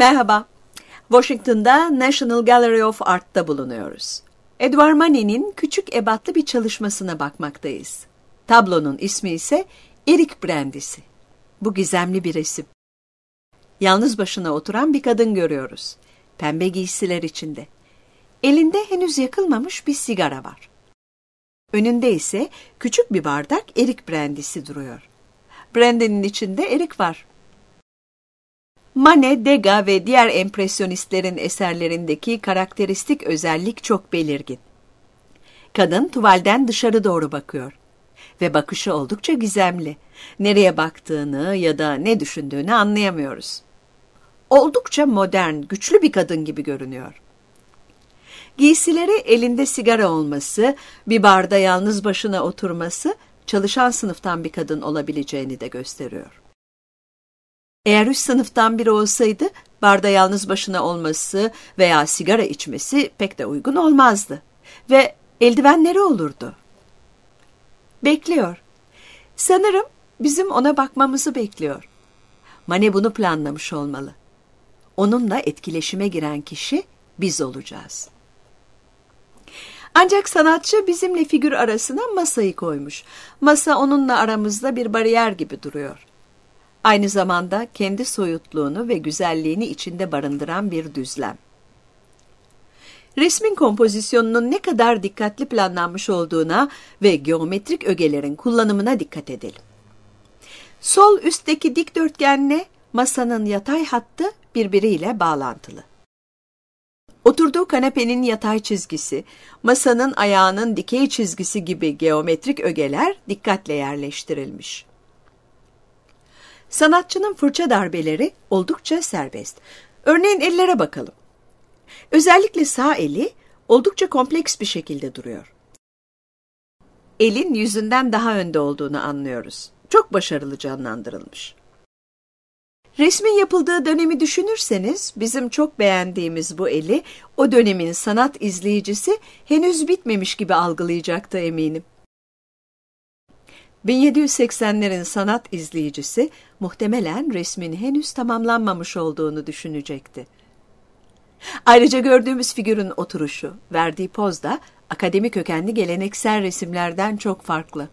Merhaba. Washington'da National Gallery of Art'ta bulunuyoruz. Edouard Manet'in küçük ebatlı bir çalışmasına bakmaktayız. Tablonun ismi ise Erik Brandisi. Bu gizemli bir resim. Yalnız başına oturan bir kadın görüyoruz. Pembe giysiler içinde. Elinde henüz yakılmamış bir sigara var. Önünde ise küçük bir bardak erik brandisi duruyor. Brandinin içinde erik var. Mane, Degas ve diğer empresyonistlerin eserlerindeki karakteristik özellik çok belirgin. Kadın tuvalden dışarı doğru bakıyor ve bakışı oldukça gizemli. Nereye baktığını ya da ne düşündüğünü anlayamıyoruz. Oldukça modern, güçlü bir kadın gibi görünüyor. Giysileri elinde sigara olması, bir barda yalnız başına oturması çalışan sınıftan bir kadın olabileceğini de gösteriyor. Eğer üst sınıftan biri olsaydı barda yalnız başına olması veya sigara içmesi pek de uygun olmazdı ve eldivenleri olurdu. Bekliyor. Sanırım bizim ona bakmamızı bekliyor. Mane bunu planlamış olmalı. Onunla etkileşime giren kişi biz olacağız. Ancak sanatçı bizimle figür arasına masayı koymuş. Masa onunla aramızda bir bariyer gibi duruyor. Aynı zamanda kendi soyutluğunu ve güzelliğini içinde barındıran bir düzlem. Resmin kompozisyonunun ne kadar dikkatli planlanmış olduğuna ve geometrik ögelerin kullanımına dikkat edelim. Sol üstteki dikdörtgenle masanın yatay hattı birbiriyle bağlantılı. Oturduğu kanepenin yatay çizgisi, masanın ayağının dikey çizgisi gibi geometrik ögeler dikkatle yerleştirilmiş. Sanatçının fırça darbeleri oldukça serbest. Örneğin ellere bakalım. Özellikle sağ eli oldukça kompleks bir şekilde duruyor. Elin yüzünden daha önde olduğunu anlıyoruz. Çok başarılı canlandırılmış. Resmin yapıldığı dönemi düşünürseniz bizim çok beğendiğimiz bu eli o dönemin sanat izleyicisi henüz bitmemiş gibi algılayacaktı eminim. 1780'lerin sanat izleyicisi muhtemelen resmin henüz tamamlanmamış olduğunu düşünecekti. Ayrıca gördüğümüz figürün oturuşu, verdiği poz da akademik kökenli geleneksel resimlerden çok farklı.